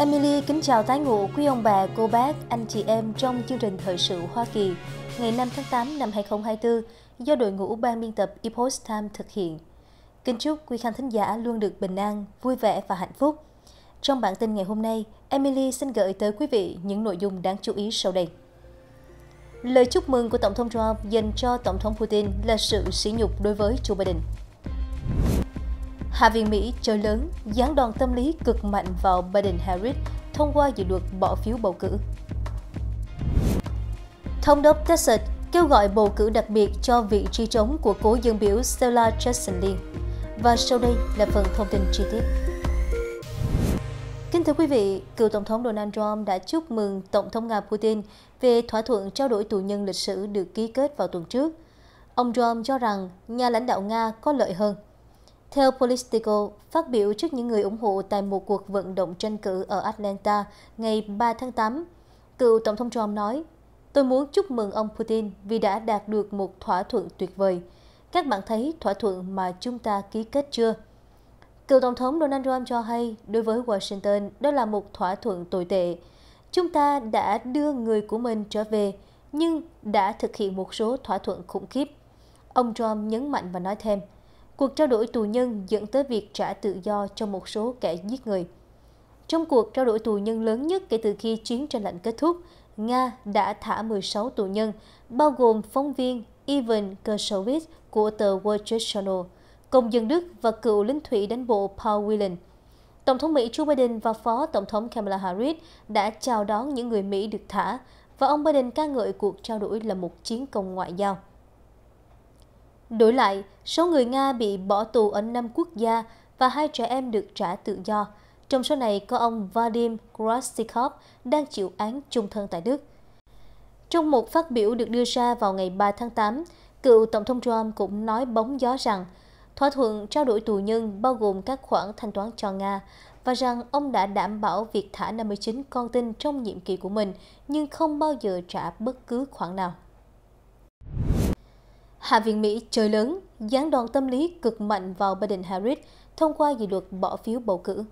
Emily kính chào tái ngụ quý ông bà, cô bác, anh chị em trong chương trình thời sự Hoa Kỳ ngày 5 tháng 8 năm 2024 do đội ngũ ban biên tập Epoch Time thực hiện. Kính chúc quý khán thính giả luôn được bình an, vui vẻ và hạnh phúc. Trong bản tin ngày hôm nay, Emily xin gửi tới quý vị những nội dung đáng chú ý sau đây. Lời chúc mừng của Tổng thống Trump dành cho Tổng thống Putin là sự sỉ nhục đối với Joe Biden. Hạ viện Mỹ chơi lớn, gián đòn tâm lý cực mạnh vào Biden-Harris thông qua dự luật bỏ phiếu bầu cử. Thống đốc Texas kêu gọi bầu cử đặc biệt cho vị trí trống của cố dân biểu Stella Jackson Lee. Và sau đây là phần thông tin chi tiết. Kính thưa quý vị, cựu Tổng thống Donald Trump đã chúc mừng Tổng thống Nga Putin về thỏa thuận trao đổi tù nhân lịch sử được ký kết vào tuần trước. Ông Trump cho rằng nhà lãnh đạo Nga có lợi hơn – theo Politico, phát biểu trước những người ủng hộ tại một cuộc vận động tranh cử ở Atlanta ngày 3 tháng 8, cựu Tổng thống Trump nói, Tôi muốn chúc mừng ông Putin vì đã đạt được một thỏa thuận tuyệt vời. Các bạn thấy thỏa thuận mà chúng ta ký kết chưa? Cựu Tổng thống Donald Trump cho hay, đối với Washington, đó là một thỏa thuận tồi tệ. Chúng ta đã đưa người của mình trở về, nhưng đã thực hiện một số thỏa thuận khủng khiếp. Ông Trump nhấn mạnh và nói thêm, cuộc trao đổi tù nhân dẫn tới việc trả tự do cho một số kẻ giết người. Trong cuộc trao đổi tù nhân lớn nhất kể từ khi chiến tranh lạnh kết thúc, Nga đã thả 16 tù nhân, bao gồm phóng viên Ivan Kersowitz của tờ Wall Street Journal, công dân Đức và cựu lính thủy đánh bộ Paul Whelan. Tổng thống Mỹ Joe Biden và Phó Tổng thống Kamala Harris đã chào đón những người Mỹ được thả, và ông Biden ca ngợi cuộc trao đổi là một chiến công ngoại giao. Đổi lại, số người Nga bị bỏ tù ở năm quốc gia và hai trẻ em được trả tự do. Trong số này có ông Vadim Krasikov đang chịu án chung thân tại Đức. Trong một phát biểu được đưa ra vào ngày 3 tháng 8, cựu Tổng thống Trump cũng nói bóng gió rằng thỏa thuận trao đổi tù nhân bao gồm các khoản thanh toán cho Nga và rằng ông đã đảm bảo việc thả 59 con tin trong nhiệm kỳ của mình nhưng không bao giờ trả bất cứ khoản nào. Hạ viện Mỹ trời lớn, gián đoạn tâm lý cực mạnh vào Biden-Harris thông qua dự luật bỏ phiếu bầu cử.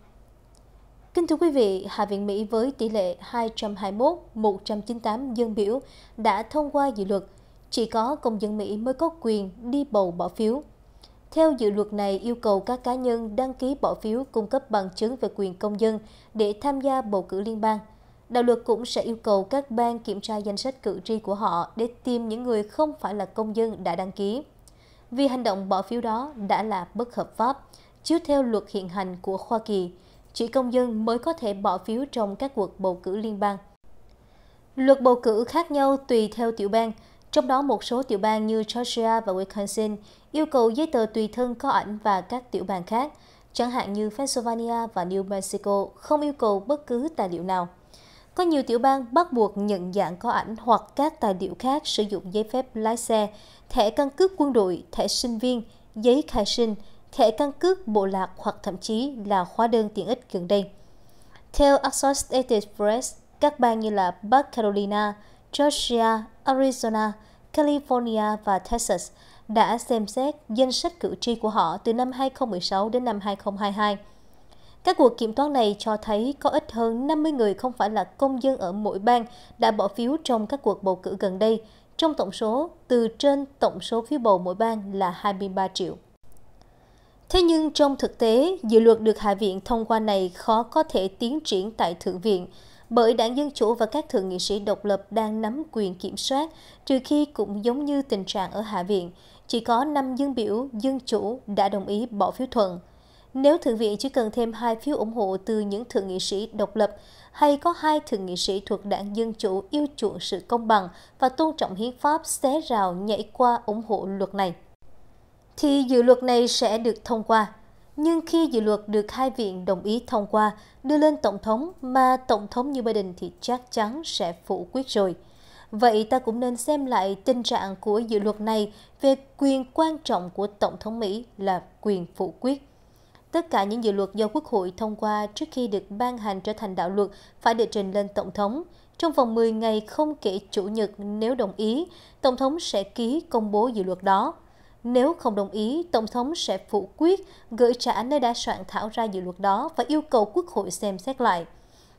Kính thưa quý vị, Hạ viện Mỹ với tỷ lệ 221-198 dân biểu đã thông qua dự luật chỉ có công dân Mỹ mới có quyền đi bầu bỏ phiếu. Theo dự luật này yêu cầu các cá nhân đăng ký bỏ phiếu cung cấp bằng chứng về quyền công dân để tham gia bầu cử liên bang – Đạo luật cũng sẽ yêu cầu các bang kiểm tra danh sách cử tri của họ để tìm những người không phải là công dân đã đăng ký. Vì hành động bỏ phiếu đó đã là bất hợp pháp, chiếu theo luật hiện hành của Hoa Kỳ, chỉ công dân mới có thể bỏ phiếu trong các cuộc bầu cử liên bang. Luật bầu cử khác nhau tùy theo tiểu bang, trong đó một số tiểu bang như Georgia và Wisconsin yêu cầu giấy tờ tùy thân có ảnh và các tiểu bang khác, chẳng hạn như Pennsylvania và New Mexico không yêu cầu bất cứ tài liệu nào. Có nhiều tiểu bang bắt buộc nhận dạng có ảnh hoặc các tài liệu khác sử dụng giấy phép lái xe, thẻ căn cước quân đội, thẻ sinh viên, giấy khai sinh, thẻ căn cước bộ lạc hoặc thậm chí là hóa đơn tiện ích gần đây. Theo Associated Press, các bang như là Bắc Carolina, Georgia, Arizona, California và Texas đã xem xét danh sách cử tri của họ từ năm 2016 đến năm 2022. Các cuộc kiểm toán này cho thấy có ít hơn 50 người không phải là công dân ở mỗi bang đã bỏ phiếu trong các cuộc bầu cử gần đây, trong tổng số từ trên tổng số phiếu bầu mỗi bang là 23 triệu. Thế nhưng trong thực tế, dự luật được Hạ viện thông qua này khó có thể tiến triển tại Thượng viện, bởi đảng Dân Chủ và các thượng nghị sĩ độc lập đang nắm quyền kiểm soát, trừ khi cũng giống như tình trạng ở Hạ viện, chỉ có 5 dân biểu Dân Chủ đã đồng ý bỏ phiếu thuận. Nếu Thượng viện chỉ cần thêm hai phiếu ủng hộ từ những thượng nghị sĩ độc lập hay có hai thượng nghị sĩ thuộc đảng Dân Chủ yêu chuộng sự công bằng và tôn trọng hiến pháp xé rào nhảy qua ủng hộ luật này, thì dự luật này sẽ được thông qua. Nhưng khi dự luật được hai viện đồng ý thông qua, đưa lên Tổng thống mà Tổng thống như Biden thì chắc chắn sẽ phủ quyết rồi. Vậy ta cũng nên xem lại tình trạng của dự luật này về quyền quan trọng của Tổng thống Mỹ là quyền phủ quyết. Tất cả những dự luật do Quốc hội thông qua trước khi được ban hành trở thành đạo luật phải đệ trình lên Tổng thống. Trong vòng 10 ngày không kể Chủ nhật nếu đồng ý, Tổng thống sẽ ký công bố dự luật đó. Nếu không đồng ý, Tổng thống sẽ phủ quyết gửi trả nơi đã soạn thảo ra dự luật đó và yêu cầu Quốc hội xem xét lại.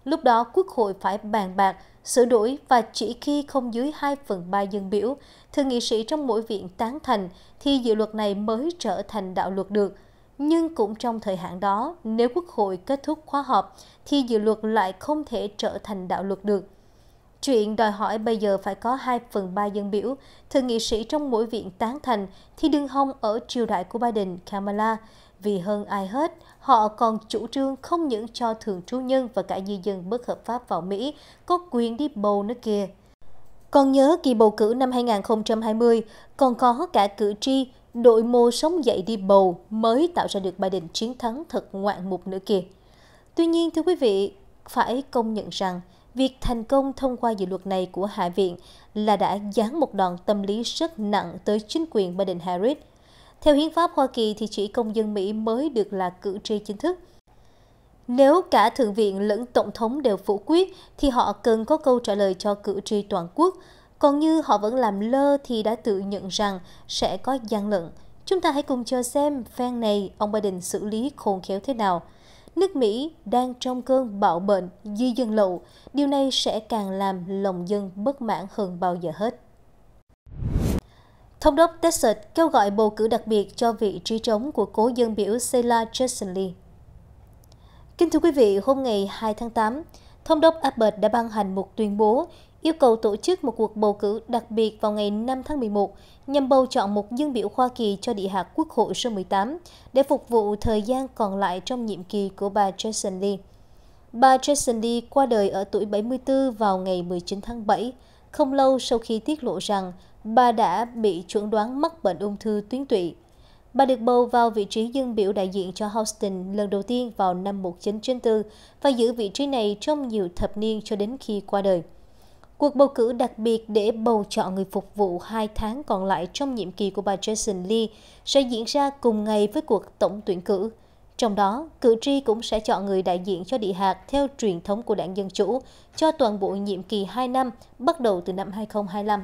Lúc đó, Quốc hội phải bàn bạc, sửa đổi và chỉ khi không dưới 2 phần 3 dân biểu, thượng nghị sĩ trong mỗi viện tán thành thì dự luật này mới trở thành đạo luật được – nhưng cũng trong thời hạn đó, nếu Quốc hội kết thúc khóa họp thì dự luật lại không thể trở thành đạo luật được. Chuyện đòi hỏi bây giờ phải có 2 phần 3 dân biểu, thượng nghị sĩ trong mỗi viện tán thành thì đương hông ở triều đại của Biden, Kamala. Vì hơn ai hết, họ còn chủ trương không những cho thường trú nhân và cả di dân bất hợp pháp vào Mỹ có quyền đi bầu nữa kìa. Còn nhớ kỳ bầu cử năm 2020, còn có cả cử tri đội mô sống dậy đi bầu mới tạo ra được bài định chiến thắng thật ngoạn mục nữa kìa. Tuy nhiên, thưa quý vị, phải công nhận rằng việc thành công thông qua dự luật này của Hạ viện là đã dán một đòn tâm lý rất nặng tới chính quyền Biden Harris. Theo hiến pháp Hoa Kỳ thì chỉ công dân Mỹ mới được là cử tri chính thức. Nếu cả Thượng viện lẫn Tổng thống đều phủ quyết thì họ cần có câu trả lời cho cử tri toàn quốc – còn như họ vẫn làm lơ thì đã tự nhận rằng sẽ có gian lận. Chúng ta hãy cùng chờ xem phen này ông Biden xử lý khôn khéo thế nào. Nước Mỹ đang trong cơn bạo bệnh, di dân lậu. Điều này sẽ càng làm lòng dân bất mãn hơn bao giờ hết. Thống đốc Texas kêu gọi bầu cử đặc biệt cho vị trí trống của cố dân biểu Sheila Jackson Lee. Kính thưa quý vị, hôm ngày 2 tháng 8, Thống đốc Abbott đã ban hành một tuyên bố yêu cầu tổ chức một cuộc bầu cử đặc biệt vào ngày 5 tháng 11 nhằm bầu chọn một dân biểu Hoa Kỳ cho địa hạt Quốc hội số 18 để phục vụ thời gian còn lại trong nhiệm kỳ của bà Jackson Lee. Bà Jackson Lee qua đời ở tuổi 74 vào ngày 19 tháng 7, không lâu sau khi tiết lộ rằng bà đã bị chuẩn đoán mắc bệnh ung thư tuyến tụy. Bà được bầu vào vị trí dân biểu đại diện cho Houston lần đầu tiên vào năm 1994 và giữ vị trí này trong nhiều thập niên cho đến khi qua đời. Cuộc bầu cử đặc biệt để bầu chọn người phục vụ hai tháng còn lại trong nhiệm kỳ của bà Jason Lee sẽ diễn ra cùng ngày với cuộc tổng tuyển cử. Trong đó, cử tri cũng sẽ chọn người đại diện cho địa hạt theo truyền thống của đảng Dân Chủ cho toàn bộ nhiệm kỳ 2 năm, bắt đầu từ năm 2025.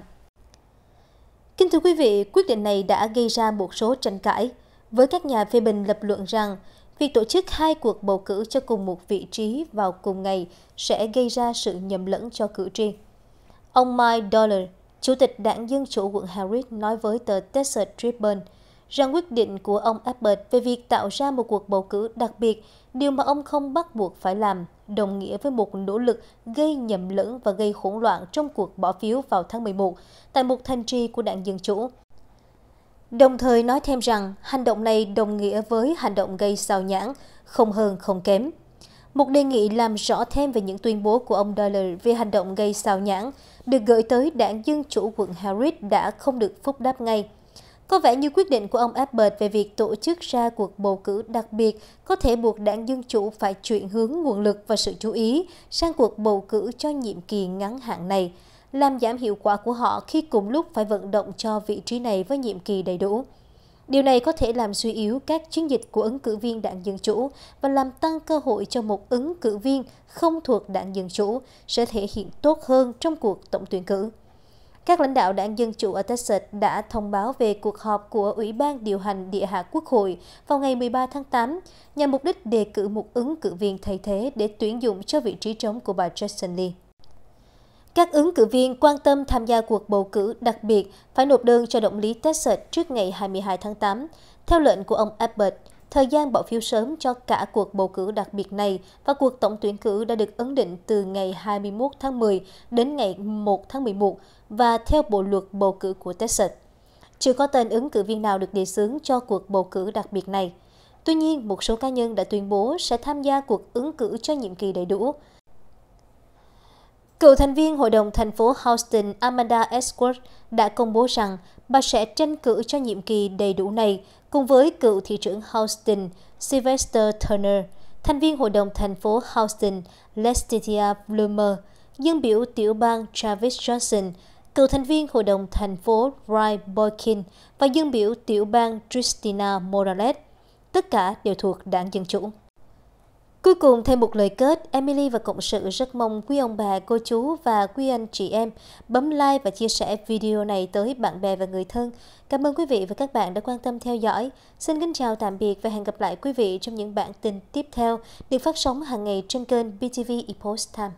Kính thưa quý vị, quyết định này đã gây ra một số tranh cãi, với các nhà phê bình lập luận rằng việc tổ chức hai cuộc bầu cử cho cùng một vị trí vào cùng ngày sẽ gây ra sự nhầm lẫn cho cử tri. Ông Mike Dollar, Chủ tịch đảng Dân Chủ quận Harris nói với tờ Texas Tribune rằng quyết định của ông Abbott về việc tạo ra một cuộc bầu cử đặc biệt, điều mà ông không bắt buộc phải làm, đồng nghĩa với một nỗ lực gây nhầm lẫn và gây hỗn loạn trong cuộc bỏ phiếu vào tháng 11 tại một thành trì của đảng Dân Chủ. Đồng thời nói thêm rằng hành động này đồng nghĩa với hành động gây xào nhãn, không hơn không kém. Một đề nghị làm rõ thêm về những tuyên bố của ông Dollar về hành động gây xào nhãn, được gửi tới đảng Dân Chủ quận Harris đã không được phúc đáp ngay. Có vẻ như quyết định của ông Abbott về việc tổ chức ra cuộc bầu cử đặc biệt có thể buộc đảng Dân Chủ phải chuyển hướng nguồn lực và sự chú ý sang cuộc bầu cử cho nhiệm kỳ ngắn hạn này, làm giảm hiệu quả của họ khi cùng lúc phải vận động cho vị trí này với nhiệm kỳ đầy đủ. Điều này có thể làm suy yếu các chiến dịch của ứng cử viên đảng Dân Chủ và làm tăng cơ hội cho một ứng cử viên không thuộc đảng Dân Chủ sẽ thể hiện tốt hơn trong cuộc tổng tuyển cử. Các lãnh đạo đảng Dân Chủ ở Texas đã thông báo về cuộc họp của Ủy ban điều hành địa hạ quốc hội vào ngày 13 tháng 8 nhằm mục đích đề cử một ứng cử viên thay thế để tuyển dụng cho vị trí trống của bà Jackson Lee. Các ứng cử viên quan tâm tham gia cuộc bầu cử đặc biệt phải nộp đơn cho động lý Texas trước ngày 22 tháng 8. Theo lệnh của ông Abbott, thời gian bỏ phiếu sớm cho cả cuộc bầu cử đặc biệt này và cuộc tổng tuyển cử đã được ấn định từ ngày 21 tháng 10 đến ngày 1 tháng 11 và theo bộ luật bầu cử của Texas. Chưa có tên ứng cử viên nào được đề xướng cho cuộc bầu cử đặc biệt này. Tuy nhiên, một số cá nhân đã tuyên bố sẽ tham gia cuộc ứng cử cho nhiệm kỳ đầy đủ. Cựu thành viên Hội đồng thành phố Houston Amanda Edgeworth đã công bố rằng bà sẽ tranh cử cho nhiệm kỳ đầy đủ này cùng với cựu thị trưởng Houston Sylvester Turner, thành viên Hội đồng thành phố Houston Letitia Bloomer, dân biểu tiểu bang Travis Johnson, cựu thành viên Hội đồng thành phố Ryan Boykin và dân biểu tiểu bang Christina Morales. Tất cả đều thuộc đảng Dân Chủ. Cuối cùng thêm một lời kết, Emily và Cộng sự rất mong quý ông bà, cô chú và quý anh chị em bấm like và chia sẻ video này tới bạn bè và người thân. Cảm ơn quý vị và các bạn đã quan tâm theo dõi. Xin kính chào tạm biệt và hẹn gặp lại quý vị trong những bản tin tiếp theo được phát sóng hàng ngày trên kênh BTV Epost Time.